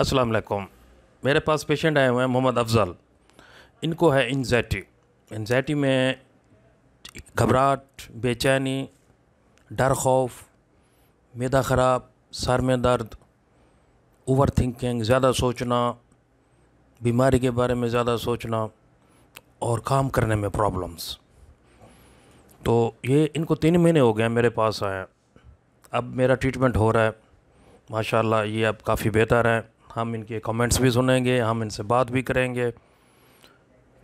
अस्सलाम वालेकुम मेरे पास पेशेंट आए हुए हैं मोहम्मद अफजल इनको है एनजाइटी इन्जैटी में घबराहट बेचैनी डर खौफ मैदा ख़राब सर में दर्द ओवर थिंकिंग ज़्यादा सोचना बीमारी के बारे में ज़्यादा सोचना और काम करने में प्रॉब्लम्स तो ये इनको तीन महीने हो गए हैं मेरे पास आए अब मेरा ट्रीटमेंट हो रहा है माशाल्लाह ये अब काफ़ी बेहतर है हम इनके कमेंट्स भी सुनेंगे हम इनसे बात भी करेंगे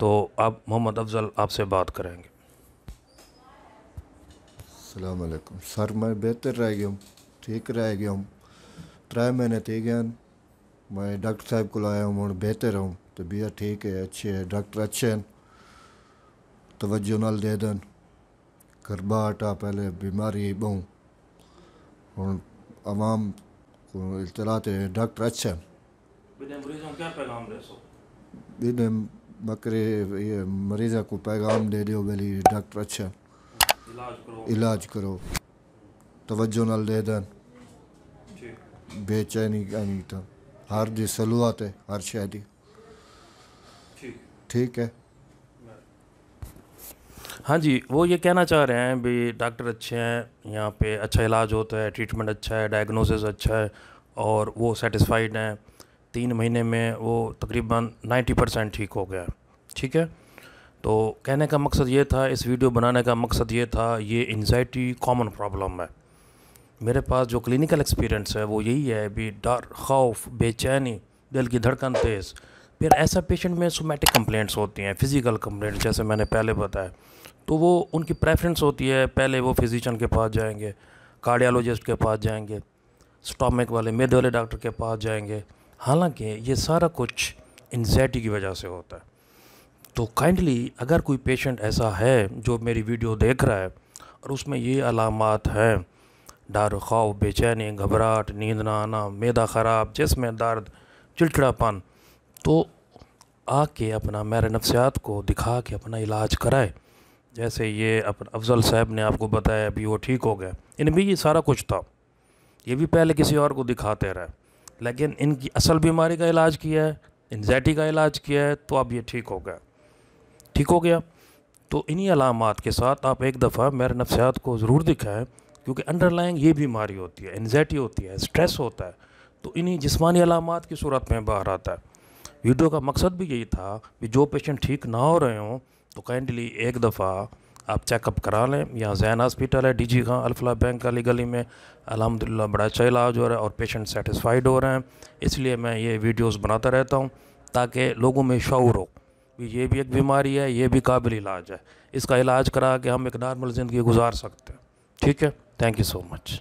तो अब मोहम्मद अफजल आपसे बात करेंगे अलैक्म सर मैं बेहतर रह गया हूँ ठीक रह गया हूँ त्रै महीने थे गया मैं डॉक्टर साहब को लाया हूँ और बेहतर हूँ तबीयत ठीक है अच्छे है डॉक्टर अच्छे हैं तवज्जो नाल दे दन घरबाट आ पहले बीमारी बहु हूँ आवाम को डॉक्टर अच्छे हैं बिन बकरे ये मरीजा को पैगाम दे दियो भली डॉक्टर अच्छा इलाज करो इलाज करो तवज्जो नाल दे दन बेचैनी आनी तो हर दी सलूआत है हर शह दी ठीक है हाँ जी वो ये कहना चाह रहे हैं भी डॉक्टर अच्छे हैं यहाँ पे अच्छा इलाज होता है ट्रीटमेंट अच्छा है डायग्नोसिस अच्छा है और वो सेटिस्फाइड हैं तीन महीने में वो तकरीबन 90 परसेंट ठीक हो गया ठीक है तो कहने का मकसद ये था इस वीडियो बनाने का मकसद ये था ये एनजाइटी कॉमन प्रॉब्लम है मेरे पास जो क्लिनिकल एक्सपीरियंस है वो यही है भी डर खौफ बेचैनी दिल की धड़कन तेज़ फिर ऐसा पेशेंट में सोमेटिक कम्प्लेंट्स होती हैं फिज़िकल कम्प्लेंट जैसे मैंने पहले बताया तो वो उनकी प्रेफरेंस होती है पहले वो फिजिशन के पास जाएंगे कार्डियालॉजिस्ट के पास जाएंगे स्टॉमिक वाले मेद वाले डॉक्टर के पास जाएंगे हालांकि ये सारा कुछ इन्जाइटी की वजह से होता है तो काइंडली अगर कोई पेशेंट ऐसा है जो मेरी वीडियो देख रहा है और उसमें ये अलामत हैं डर खौफ बेचैनी घबराहट नींद ना आना मैदा ख़राब जिसमें दर्द चिड़चिड़ापन तो आके अपना मेरे नफ्सियात को दिखा के अपना इलाज कराए जैसे ये अपन अफजल साहब ने आपको बताया अभी वो ठीक हो गए इनमें ये सारा कुछ था ये भी पहले किसी और को दिखाते रहे लेकिन इनकी असल बीमारी का इलाज किया है एनजाइटी का इलाज किया है तो अब ये ठीक हो गया ठीक हो गया तो इन्हीं अलामत के साथ आप एक दफ़ा मेरे नफ्सियात को ज़रूर दिखाएं क्योंकि अंडरलाइंग ये बीमारी होती है एनजाइटी होती है स्ट्रेस होता है तो इन्हीं जिसमानी अलामत की सूरत में बाहर आता है वीडियो का मकसद भी यही था कि जो पेशेंट ठीक ना हो रहे हों तो काइंडली एक दफ़ा आप चेकअप करा लें यहाँ जैन हॉस्पिटल है डीजी खां अल्फला बैंक अली गली में अलहमदिल्ला बड़ा अच्छा इलाज हो रहा है और पेशेंट सेटिस्फाइड हो रहे हैं इसलिए मैं ये वीडियोस बनाता रहता हूँ ताकि लोगों में शौर हो ये भी एक बीमारी है ये भी काबिल इलाज है इसका इलाज करा के हम एक नॉर्मल ज़िंदगी गुजार सकते हैं ठीक है थैंक यू सो मच